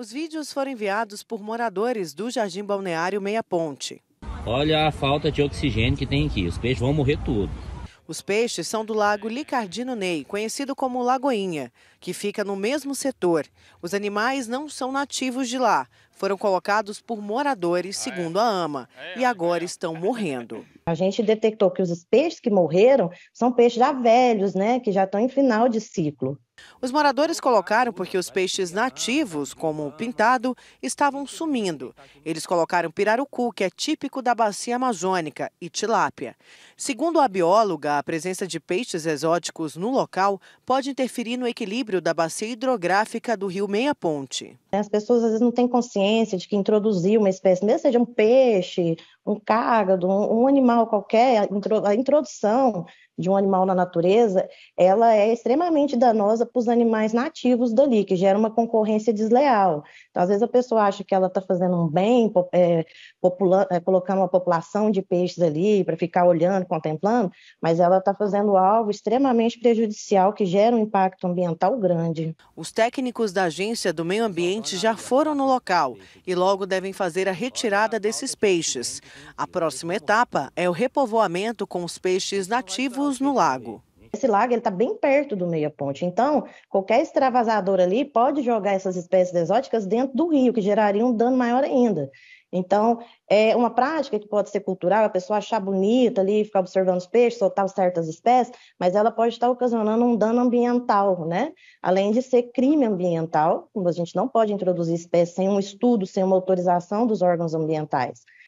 Os vídeos foram enviados por moradores do Jardim Balneário Meia Ponte. Olha a falta de oxigênio que tem aqui. Os peixes vão morrer tudo. Os peixes são do lago Licardino Ney, conhecido como Lagoinha, que fica no mesmo setor. Os animais não são nativos de lá, foram colocados por moradores, ah, é? segundo a AMA, é, e é, agora estão morrendo. A gente detectou que os peixes que morreram são peixes já velhos, né, que já estão em final de ciclo. Os moradores ah, colocaram porque os peixes nativos, como o pintado, estavam sumindo. Eles colocaram pirarucu, que é típico da bacia amazônica, e tilápia. Segundo a bióloga, a presença de peixes exóticos no local pode interferir no equilíbrio da bacia hidrográfica do rio Meia Ponte. As pessoas às vezes não têm consciência de que introduzir uma espécie, mesmo seja um peixe, um cágado, um, um animal qualquer, a introdução de um animal na natureza, ela é extremamente danosa para os animais nativos dali, que gera uma concorrência desleal. Então, às vezes a pessoa acha que ela está fazendo um bem, é, popula é, colocando uma população de peixes ali para ficar olhando, contemplando, mas ela está fazendo algo extremamente prejudicial que gera um impacto ambiental grande. Os técnicos da Agência do Meio Ambiente já foram no local local e logo devem fazer a retirada desses peixes. A próxima etapa é o repovoamento com os peixes nativos no lago esse lago está bem perto do meia-ponte. Então, qualquer extravasador ali pode jogar essas espécies exóticas dentro do rio, que geraria um dano maior ainda. Então, é uma prática que pode ser cultural, a pessoa achar bonita ali, ficar observando os peixes, soltar certas espécies, mas ela pode estar ocasionando um dano ambiental, né? Além de ser crime ambiental, a gente não pode introduzir espécies sem um estudo, sem uma autorização dos órgãos ambientais.